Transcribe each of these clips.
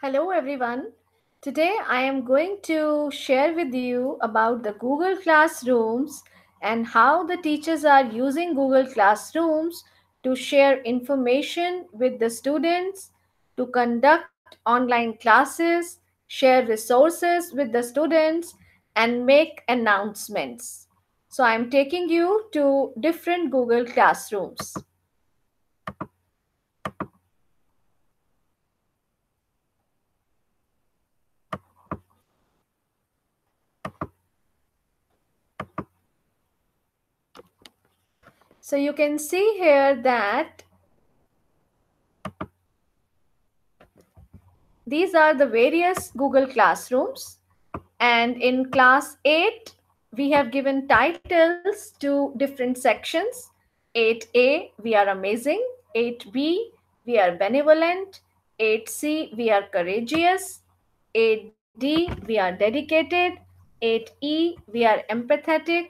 Hello everyone. Today I am going to share with you about the Google Classrooms and how the teachers are using Google Classrooms to share information with the students, to conduct online classes, share resources with the students and make announcements. So I'm taking you to different Google Classrooms. So you can see here that these are the various Google Classrooms. And in class 8, we have given titles to different sections. 8A, we are amazing. 8B, we are benevolent. 8C, we are courageous. 8D, we are dedicated. 8E, we are empathetic.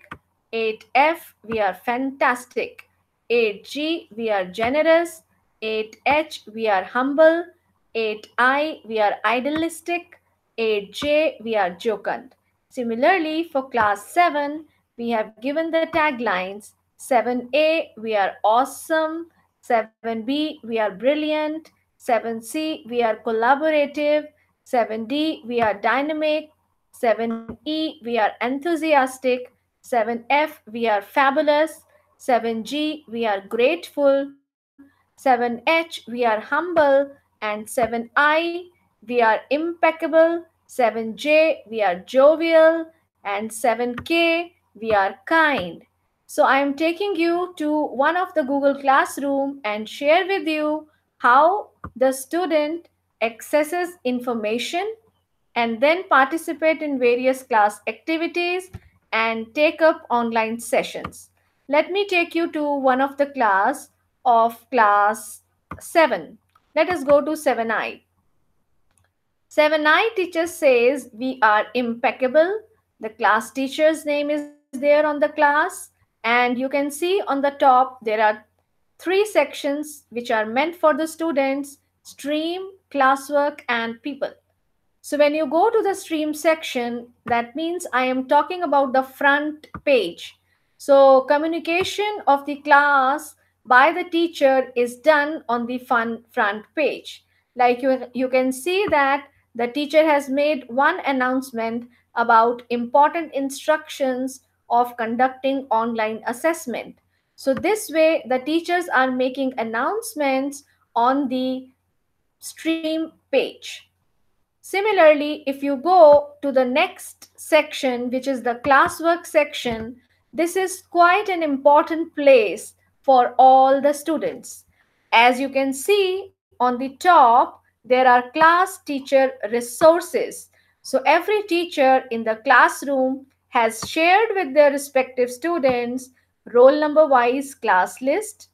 8F, we are fantastic. 8G, we are generous. 8H, we are humble. 8I, we are idealistic. 8J, we are jocund. Similarly, for class 7, we have given the taglines 7A, we are awesome. 7B, we are brilliant. 7C, we are collaborative. 7D, we are dynamic. 7E, we are enthusiastic. 7F, we are fabulous. 7G, we are grateful. 7H, we are humble. And 7I, we are impeccable. 7J, we are jovial. And 7K, we are kind. So I am taking you to one of the Google Classroom and share with you how the student accesses information and then participate in various class activities and take up online sessions. Let me take you to one of the class of class 7. Let us go to 7i. 7i teacher says we are impeccable. The class teacher's name is there on the class and you can see on the top there are three sections which are meant for the students stream classwork and people so when you go to the stream section, that means I am talking about the front page. So communication of the class by the teacher is done on the fun front page. Like you, you can see that the teacher has made one announcement about important instructions of conducting online assessment. So this way, the teachers are making announcements on the stream page. Similarly, if you go to the next section, which is the classwork section, this is quite an important place for all the students. As you can see on the top, there are class teacher resources. So every teacher in the classroom has shared with their respective students roll number wise class list,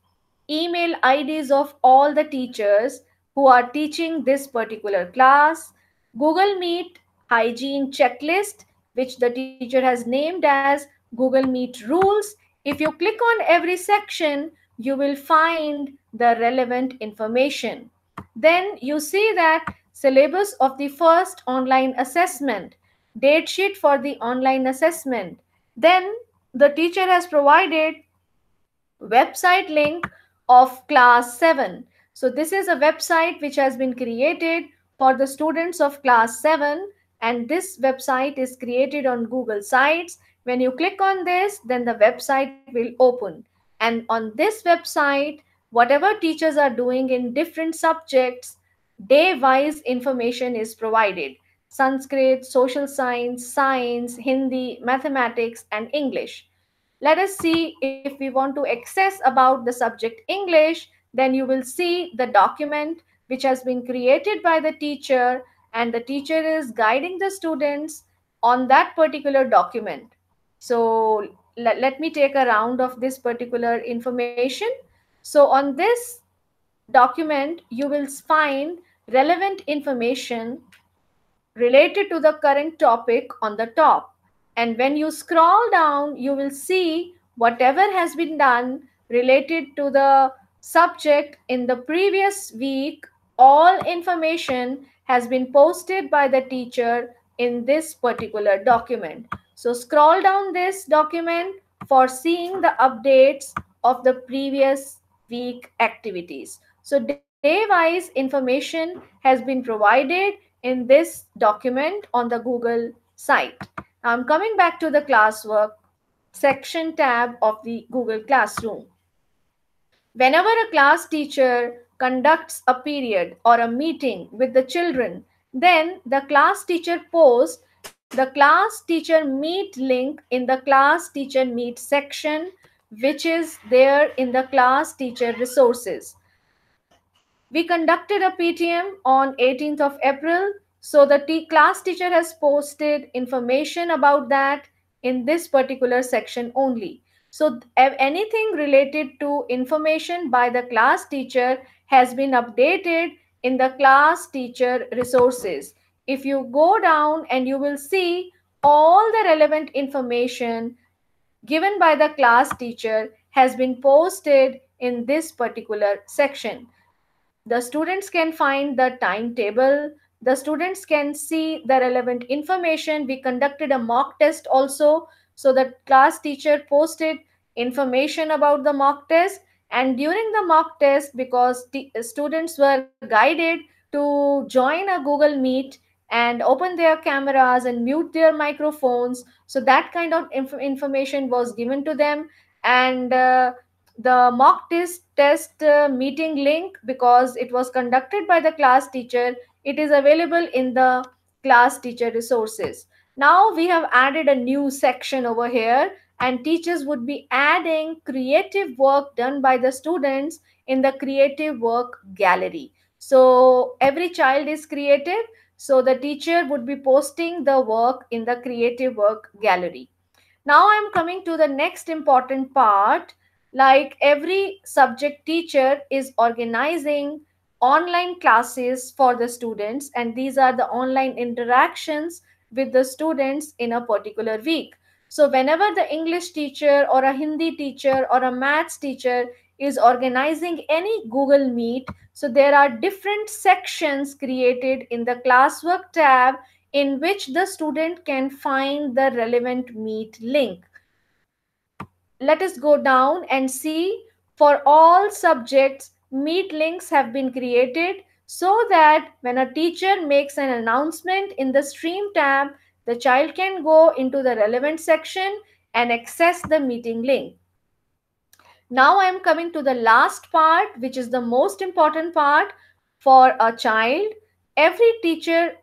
email IDs of all the teachers who are teaching this particular class, Google Meet hygiene checklist, which the teacher has named as Google Meet rules. If you click on every section, you will find the relevant information. Then you see that syllabus of the first online assessment, date sheet for the online assessment. Then the teacher has provided website link of class 7. So this is a website which has been created for the students of class 7 and this website is created on Google Sites. When you click on this, then the website will open. And on this website, whatever teachers are doing in different subjects, day-wise information is provided. Sanskrit, social science, science, Hindi, mathematics, and English. Let us see if we want to access about the subject English, then you will see the document which has been created by the teacher and the teacher is guiding the students on that particular document. So let, let me take a round of this particular information. So on this document, you will find relevant information related to the current topic on the top. And when you scroll down, you will see whatever has been done related to the subject in the previous week all information has been posted by the teacher in this particular document. So scroll down this document for seeing the updates of the previous week activities. So day-wise information has been provided in this document on the Google site. I'm coming back to the classwork section tab of the Google Classroom. Whenever a class teacher conducts a period or a meeting with the children, then the class teacher posts the class teacher meet link in the class teacher meet section, which is there in the class teacher resources. We conducted a PTM on 18th of April. So the t- class teacher has posted information about that in this particular section only. So anything related to information by the class teacher has been updated in the class teacher resources. If you go down and you will see all the relevant information given by the class teacher has been posted in this particular section. The students can find the timetable. The students can see the relevant information. We conducted a mock test also so the class teacher posted information about the mock test. And during the mock test, because students were guided to join a Google Meet and open their cameras and mute their microphones. So that kind of inf information was given to them. And uh, the mock test, test uh, meeting link, because it was conducted by the class teacher, it is available in the class teacher resources. Now we have added a new section over here and teachers would be adding creative work done by the students in the creative work gallery. So every child is creative. So the teacher would be posting the work in the creative work gallery. Now I'm coming to the next important part. Like every subject teacher is organizing online classes for the students and these are the online interactions with the students in a particular week. So, whenever the English teacher or a Hindi teacher or a maths teacher is organizing any Google Meet, so there are different sections created in the classwork tab in which the student can find the relevant meet link. Let us go down and see for all subjects, meet links have been created so that when a teacher makes an announcement in the stream tab, the child can go into the relevant section and access the meeting link. Now I am coming to the last part, which is the most important part for a child. Every teacher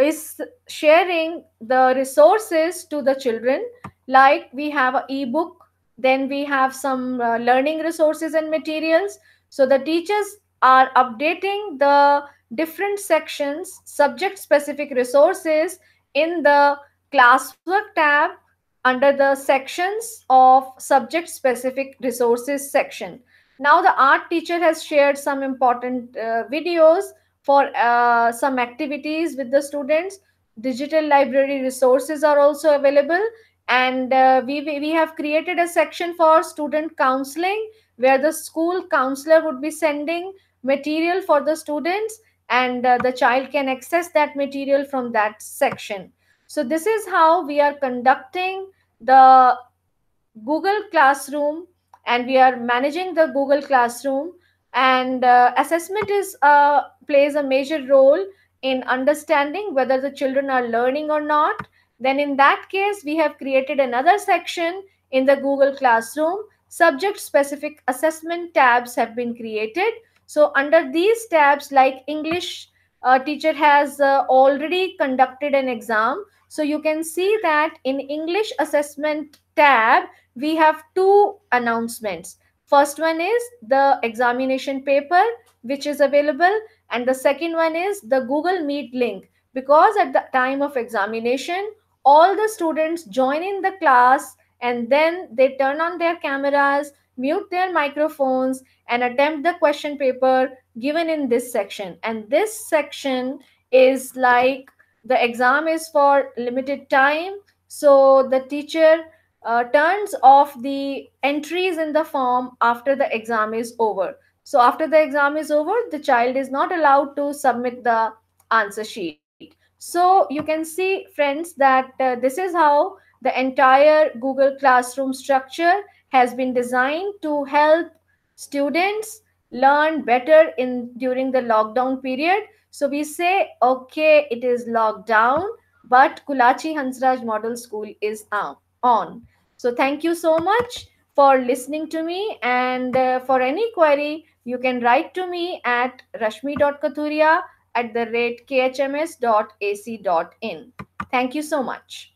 is sharing the resources to the children. Like we have an ebook, then we have some uh, learning resources and materials. So the teachers are updating the different sections, subject specific resources in the classwork tab under the sections of subject specific resources section. Now the art teacher has shared some important uh, videos for uh, some activities with the students. Digital library resources are also available and uh, we we have created a section for student counseling where the school counselor would be sending material for the students and uh, the child can access that material from that section so this is how we are conducting the google classroom and we are managing the google classroom and uh, assessment is uh, plays a major role in understanding whether the children are learning or not then in that case, we have created another section in the Google Classroom. Subject specific assessment tabs have been created. So under these tabs, like English uh, teacher has uh, already conducted an exam. So you can see that in English assessment tab, we have two announcements. First one is the examination paper, which is available. And the second one is the Google Meet link. Because at the time of examination, all the students join in the class and then they turn on their cameras, mute their microphones, and attempt the question paper given in this section. And this section is like the exam is for limited time. So the teacher uh, turns off the entries in the form after the exam is over. So after the exam is over, the child is not allowed to submit the answer sheet. So you can see, friends, that uh, this is how the entire Google Classroom structure has been designed to help students learn better in during the lockdown period. So we say, okay, it is lockdown, but Kulachi Hansraj Model School is uh, on. So thank you so much for listening to me. And uh, for any query, you can write to me at rashmi.kathuria.com at the rate khms.ac.in. Thank you so much.